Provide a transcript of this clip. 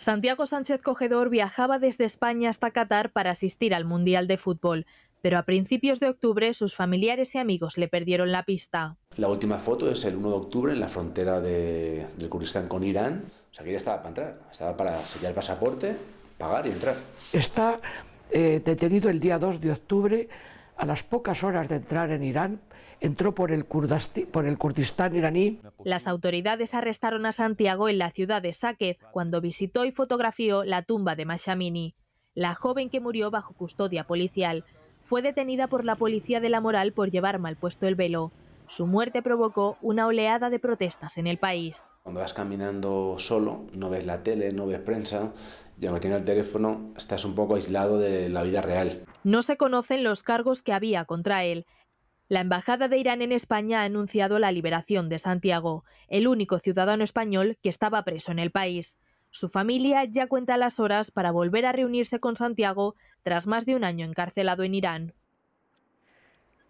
Santiago Sánchez Cogedor viajaba desde España hasta Qatar para asistir al Mundial de Fútbol, pero a principios de octubre sus familiares y amigos le perdieron la pista. La última foto es el 1 de octubre en la frontera de, Kurdistán con Irán, o sea que ya estaba para entrar, estaba para sellar el pasaporte, pagar y entrar. Está eh, detenido el día 2 de octubre a las pocas horas de entrar en Irán, entró por el, por Kurdistán iraní. Las autoridades arrestaron a Santiago en la ciudad de Sáquez cuando visitó y fotografió la tumba de Mashamini, la joven que murió bajo custodia policial. Fue detenida por la policía de la moral por llevar mal puesto el velo. Su muerte provocó una oleada de protestas en el país. Cuando vas caminando solo, no ves la tele, no ves prensa, ya no tienes el teléfono, estás un poco aislado de la vida real. No se conocen los cargos que había contra él. La Embajada de Irán en España ha anunciado la liberación de Santiago, el único ciudadano español que estaba preso en el país. Su familia ya cuenta las horas para volver a reunirse con Santiago tras más de un año encarcelado en Irán.